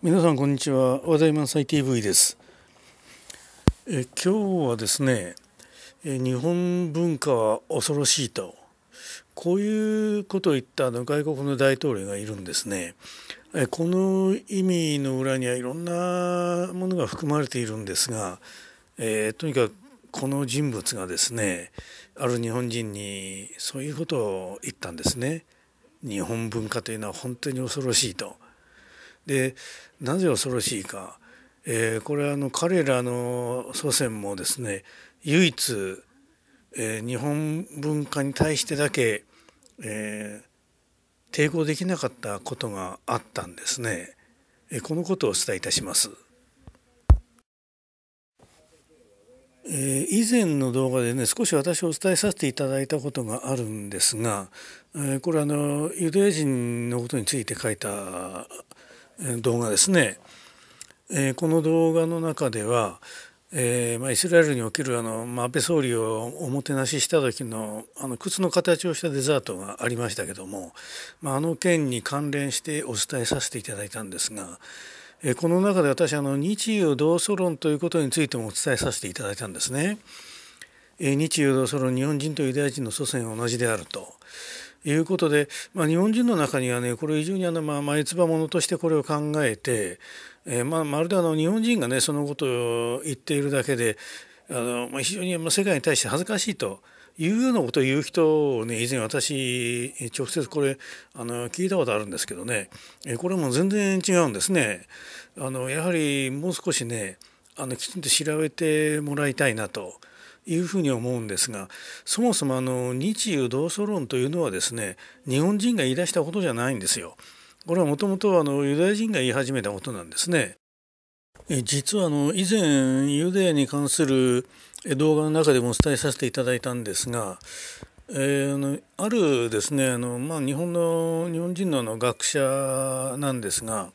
皆さんこんにちは和田満載 TV ですえ今日はですねえ日本文化は恐ろしいとこういうことを言ったあの外国の大統領がいるんですねえこの意味の裏にはいろんなものが含まれているんですが、えー、とにかくこの人物がですねある日本人にそういうことを言ったんですね。日本文化というのは本当に恐ろしいと。でなぜ恐ろしいか、えー、これはあの彼らの祖先もですね唯一、えー、日本文化に対してだけ、えー、抵抗できなかったことがあったんですね、えー、このことをお伝えいたします。え以前の動画でね少し私お伝えさせていただいたことがあるんですが、えこれあのユダヤ人のことについて書いた動画ですね、えー、この動画の中では、えーまあ、イスラエルにおけるあの、まあ、安倍総理をおもてなしした時のあの靴の形をしたデザートがありましたけども、まあ、あの件に関連してお伝えさせていただいたんですが、えー、この中で私あの日ユ同祖論ということについてもお伝えさせていただいたんですね。日ユ同祖論日本人とユダヤ人の祖先は同じであると。いうことで、まあ、日本人の中にはねこれ非常にあの、まあ、前つばものとしてこれを考えて、えー、まあ、まるであの日本人がねそのことを言っているだけであの、まあ、非常に世界に対して恥ずかしいと。いうようなことを言う人をね以前私直接これあの聞いたことあるんですけどねこれも全然違うんですねあのやはりもう少しねあのきちんと調べてもらいたいなというふうに思うんですがそもそもあの日中同祖論というのはですね日本人が言い出したことじゃないんですよ。これはもともとあのユダヤ人が言い始めたことなんですね。実はあの以前ユダヤに関する動画の中でもお伝えさせていただいたんですが、えー、あのあるですねあの、まあ、日本の日本人のあの学者なんですが、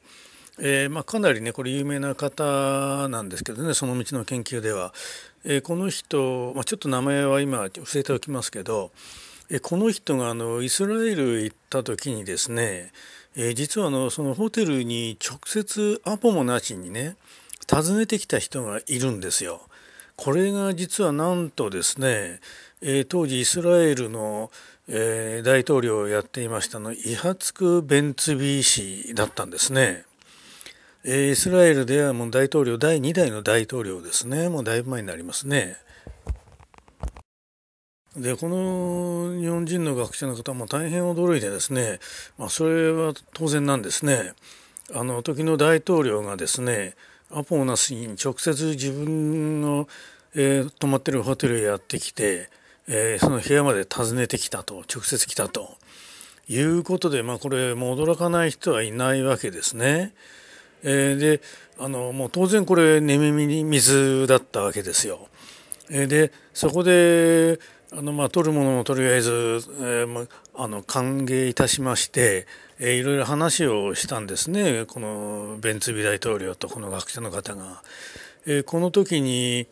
えーまあ、かなりねこれ有名な方なんですけどねその道の研究ではえー、この人、まあ、ちょっと名前は今伏せておきますけど、えー、この人があのイスラエル行った時にですね、えー、実はあのそのホテルに直接アポもなしにね訪ねてきた人がいるんですよ。これが実はなんとですね、えー、当時イスラエルの、えー、大統領をやっていましたのイハツク・ベンツビー氏だったんですね。えイスラエルではもう大統領、第2代の大統領ですね、もうだいぶ前になりますね。でこの日本人の学者の方も大変驚いてですね、まあ、それは当然なんですねあの時の大統領がですねアポーナスに直接自分の、えー、泊まってるホテルへやってきて、えー、その部屋まで訪ねてきたと直接来たということで、まあ、これも驚かない人はいないわけですね。えー、であのもう当然これ寝耳に水だったわけですよ。えー、でそこであのまあ取るものをとりあえず、えーまあ、あの歓迎いたしまして、えー、いろいろ話をしたんですねこのベンツビ大統領とこの学者の方が。えー、この時に、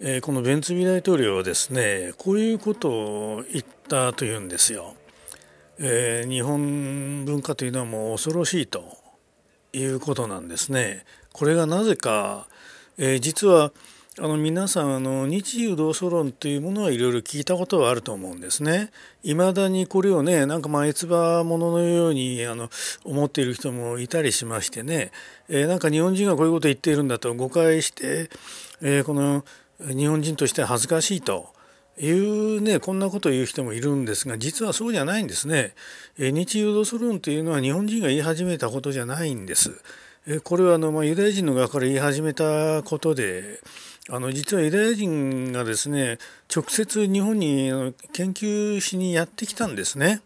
えー、このベンツビ大統領はですねこういうことを言ったというんですよ。えー、日本文化というのはもう恐ろしいと。いうことなんですね。これがなぜか、えー、実はあの皆さんあの日中同祖論というものはいろいろ聞いたことはあると思うんですね。いまだにこれをねなんかまあつばもののようにあの思っている人もいたりしましてね、えー、なんか日本人がこういうことを言っているんだと誤解して、えー、この日本人として恥ずかしいと。いうねこんなことを言う人もいるんですが実はそうじゃないんですね。日ユードソ論というのは日本人が言い始めたことじゃないんです。これはあの、まあ、ユダヤ人の側から言い始めたことであの実はユダヤ人がですね直接日本に研究しにやってきたんですね。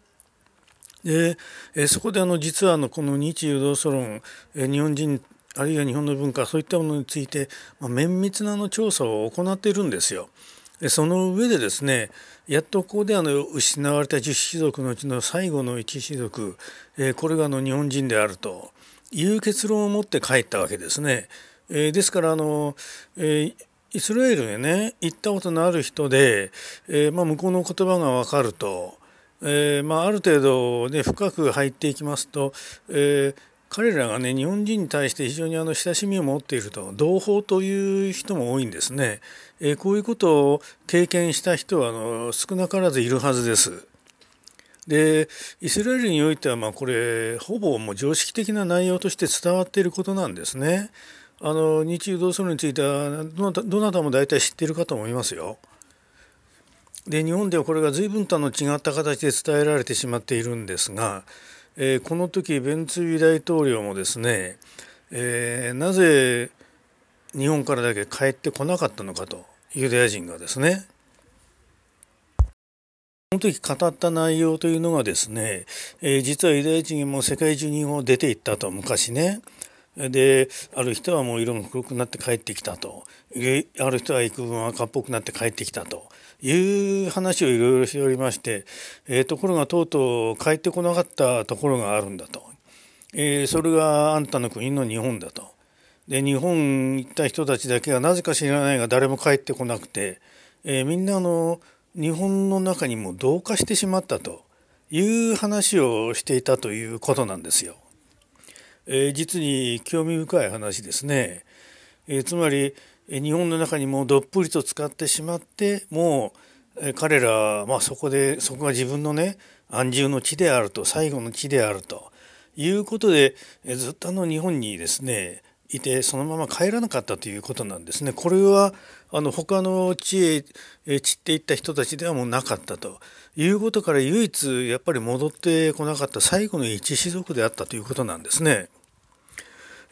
でそこであの実はあのこの日ユードソ論日本人あるいは日本の文化そういったものについて綿密なの調査を行っているんですよ。その上でですねやっとここであの失われた10族のうちの最後の1種族、えー、これがあの日本人であるという結論を持って帰ったわけですね。えー、ですからあの、えーイスラエルへね行ったことのある人で、えー、まあ、向こうの言葉が分かると、えー、まあ、ある程度、ね、深く入っていきますと、えー彼らがね日本人に対して非常にあの親しみを持っていると同胞という人も多いんですね、えー、こういうことを経験した人はあの少なからずいるはずです。でイスラエルにおいてはまあこれほぼもう常識的な内容として伝わっていることなんですね。あの日中同窓についてはどなたも大体知っているかと思いますよ。で日本ではこれが随分とあの違った形で伝えられてしまっているんですがえこの時ベンツィ大統領もですね、えなぜ日本からだけ帰ってこなかったのかとユダヤ人がですねこの時語った内容というのがですね、え実はユダヤ人も世界中に出て行ったと昔ねである人はもう色が黒くなって帰ってきたとある人は幾分赤っぽくなって帰ってきたという話をいろいろしておりまして、えー、ところがとうとう帰ってこなかったところがあるんだと、えー、それがあんたの国の日本だと。で日本行った人たちだけがなぜか知らないが誰も帰ってこなくて、えー、みんなあの日本の中にも同化してしまったという話をしていたということなんですよ。えー、実に興味深い話ですね。えー、つまり日本の中にもどっぷりと使ってしまってもう彼ら、まあ、そこでそこが自分のね安住の地であると最後の地であるということでずっとあの日本にですねいてそのまま帰らなかったということなんですね。これはあの他の地へ散っていった人たちではもうなかったということから唯一やっぱり戻ってこなかった最後の一士族であったということなんですね。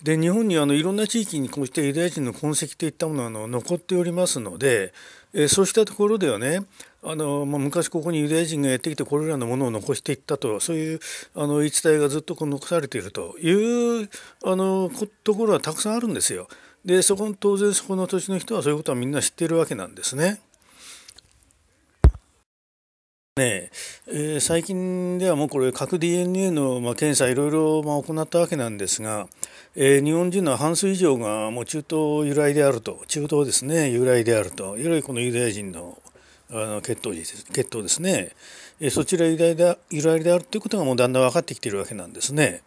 で日本にあのいろんな地域にこうしてユダヤ人の痕跡といったものはあの残っておりますので、えそうしたところではねあの、まあ、昔ここにユダヤ人がやってきてこれらのものを残していったとそういうあの言い伝えがずっとこう残されているというあのところはたくさんあるんですよ。でそこ当然そこの土地の人はそういうことはみんな知っているわけなんですね。ねえー、最近ではもうこれ核 DNA のまあ検査いろいろまあ行ったわけなんですが、えー、日本人の半数以上がもう中東由来であると中東ですね由来であるといわゆるこのユダヤ人のあの血統血統ですね、えー、そちら由来で由来であるということがもうだんだん分かってきているわけなんですね。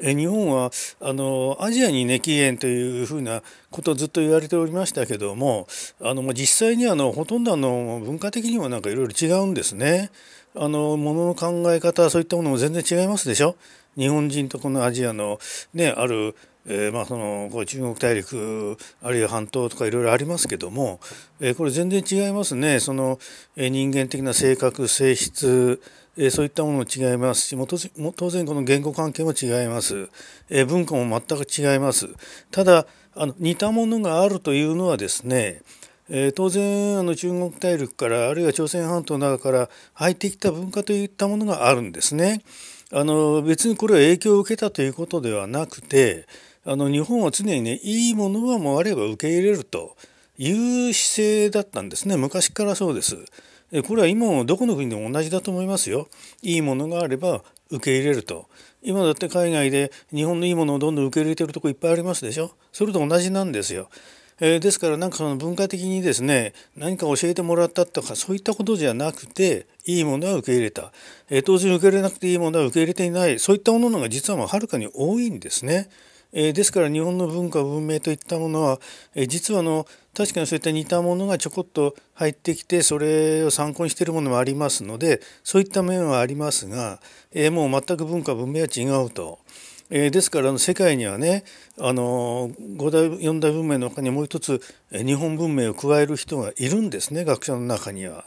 日本はあのアジアに、熱起源というふうなことをずっと言われておりましたけどもあの実際にあのほとんどあの文化的にもなんかいろいろ違うんですね。あのものの考え方そういったものも全然違いますでしょ。日本人とこのアジアの、ね、あるえー、まあそのこれ中国大陸あるいは半島とかいろいろありますけども、えー、これ全然違いますねその、えー、人間的な性格性質、えー、そういったものも違いますしも当然この言語関係も違います、えー、文化も全く違いますただあの似たものがあるというのはですねえー、当然あの中国大陸からあるいは朝鮮半島の中から入ってきた文化といったものがあるんですね。あの別にこれは影響を受けたということではなくてあの日本は常にねいいものはもうあれば受け入れるという姿勢だったんですね昔からそうです。これは今もどこの国でも同じだと思いますよ。いいものがあれば受け入れると。今だって海外で日本のいいものをどんどん受け入れてるとこいっぱいありますでしょ。それと同じなんですよ。えー、ですからなんかその文化的にですね何か教えてもらったとかそういったことじゃなくていいものは受け入れた、えー、当然受け入れなくていいものは受け入れていないそういったもののが実ははるかに多いんですね。えー、ですから日本の文化文明といったものは、えー、実はあの確かにそういった似たものがちょこっと入ってきてそれを参考にしているものもありますのでそういった面はありますが、えー、もう全く文化文明は違うと。えー、ですから世界にはねあの5大4大文明の他にもう一つ日本文明を加える人がいるんですね学者の中には、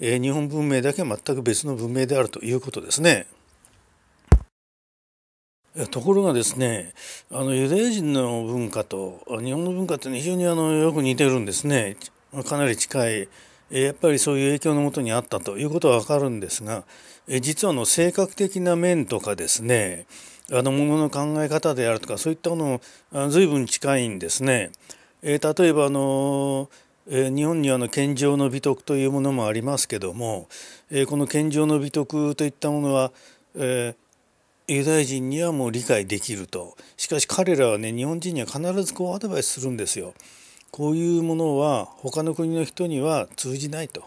えー、日本文明だけは全く別の文明であるということですね。ところがですねあのユダヤ人の文化と日本の文化って、非常にあのよく似てるんですねかなり近いやっぱりそういう影響のもとにあったということはわかるんですが実はの性格的な面とかですねあのものの考え方であるとかそういったもの随分近いんですね。例えばあの日本にはの献上の美徳というものもありますけども、この献上の美徳といったものは、ユダヤ人にはもう理解できるとしかし彼らはね日本人には必ずこうアドバイスするんですよこういうものは他の国の人には通じないと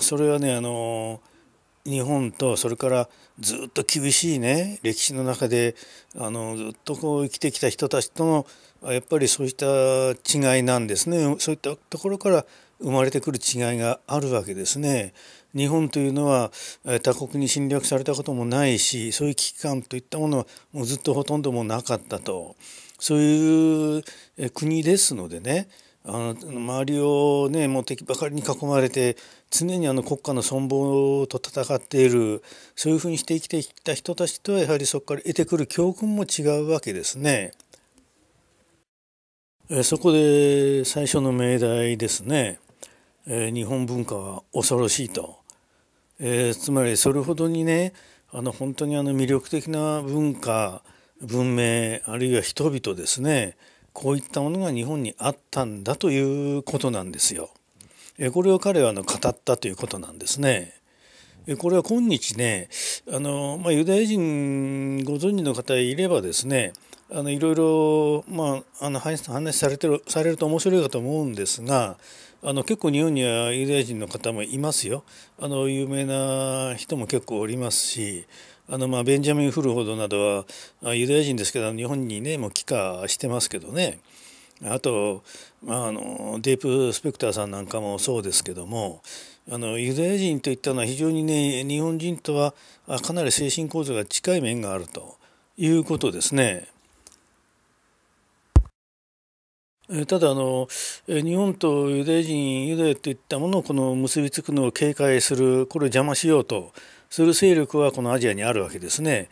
それはねあの日本とそれからずっと厳しいね歴史の中であのずっとこう生きてきた人たちとのやっぱりそういった違いなんですねそういったところから生まれてくる違いがあるわけですね。日本というのは他国に侵略されたこともないしそういう危機感といったものはもうずっとほとんどもなかったとそういう国ですのでねあの周りを、ね、もう敵ばかりに囲まれて常にあの国家の存亡と戦っているそういうふうにして生きてきた人たちとはやはりそこから得てくる教訓も違うわけですね。そこで最初の命題ですね。え日本文化は恐ろしいと、えー、つまりそれほどにねあの本当にあの魅力的な文化文明あるいは人々ですねこういったものが日本にあったんだということなんですよ。えー、これを彼はあの語ったということなんですね。これは今日ねあの、まあ、ユダヤ人ご存知の方いればですねあのいろいろ、まあ、あの話されてるされると面白いかと思うんですがあの結構日本にはユダヤ人の方もいますよあの有名な人も結構おりますしあの、まあ、ベンジャミン・フルほどなどはユダヤ人ですけど日本にねもう帰化してますけどねあと、まあ、あのデープ・スペクターさんなんかもそうですけどもあのユダヤ人といったのは非常にね日本人とはかなり精神構造が近い面があるということですね。ただあの日本とユダヤ人ユダヤといったものをこの結びつくのを警戒するこれを邪魔しようとする勢力はこのアジアにあるわけですね。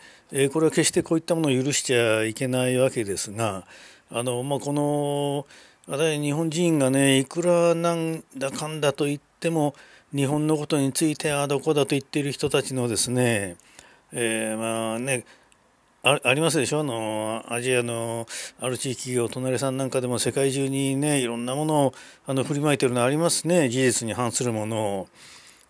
これは決してこういったものを許しちゃいけないわけですがあの、まあ、この日本人がねいくらなんだかんだと言っても日本のことについてああどこだと言っている人たちのですねえー、まあねあありますでしょあの、アジアのある地域企業、隣さんなんかでも世界中にね、いろんなものをあの振りまいてるのありますね、事実に反するものを。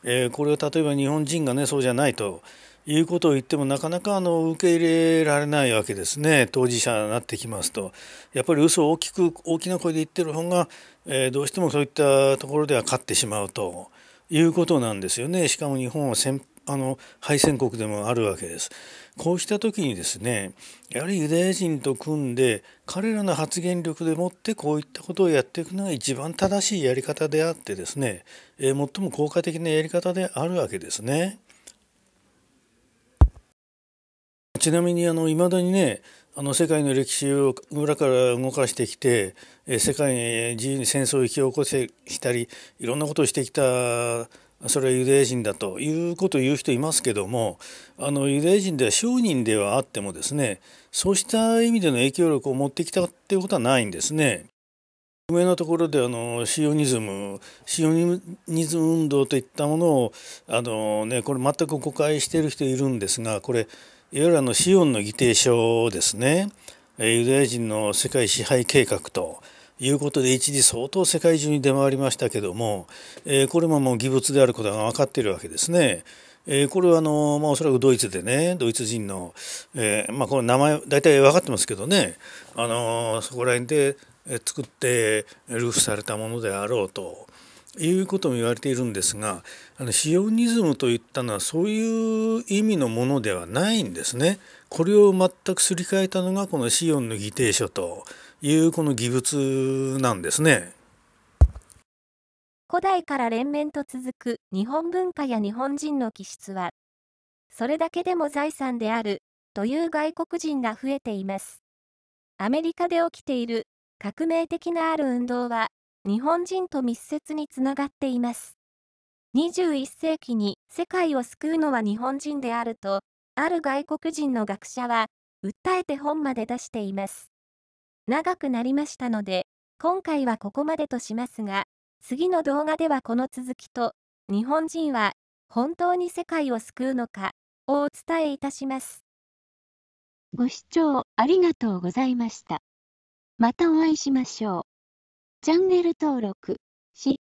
えー、これを例えば日本人がね、そうじゃないということを言っても、なかなかあの受け入れられないわけですね、当事者になってきますと。やっぱり嘘を大きく、大きな声で言ってる方が、えー、どうしてもそういったところでは勝ってしまうと。いうことなんですよね。しかも日本は先あの敗戦国でもあるわけです。こうした時にですねやはりユダヤ人と組んで彼らの発言力でもってこういったことをやっていくのが一番正しいやり方であってですね、え最も効果的なやり方であるわけですね。ちなみにいまだにねあの世界の歴史を裏から動かしてきて世界に自由に戦争を引き起こしたりいろんなことをしてきたそれはユダヤ人だということを言う人いますけどもあのユダヤ人では商人ではあってもですねそうした意味での影響力を持ってきたっていうことはないんですね。有名なところであのシオニズムシオニズム運動といったものをあの、ね、これ全く誤解している人いるんですがこれいわゆるあのシオンの議定書ですねユダヤ人の世界支配計画ということで一時相当世界中に出回りましたけども、えー、これももう義物であることが分かっているわけですね。えー、これはあの、まあ、おそらくドイツでねドイツ人の、えーまあ、この名前大体分かってますけどね、あのー、そこら辺で作ってルーフされたものであろうということも言われているんですがあのシオニズムといったのはそういう意味のものではないんですね。これを全くすり替えたのがこのシオンの議定書というこの義物なんですね。古代から連綿と続く日本文化や日本人の気質は、それだけでも財産であるという外国人が増えています。アメリカで起きている革命的なある運動は、日本人と密接につながっています。21世紀に世界を救うのは日本人であると、ある外国人の学者は、訴えて本まで出しています。長くなりましたので、今回はここまでとしますが、次の動画ではこの続きと、日本人は本当に世界を救うのかをお伝えいたします。ご視聴ありがとうございました。またお会いしましょう。チャンネル登録し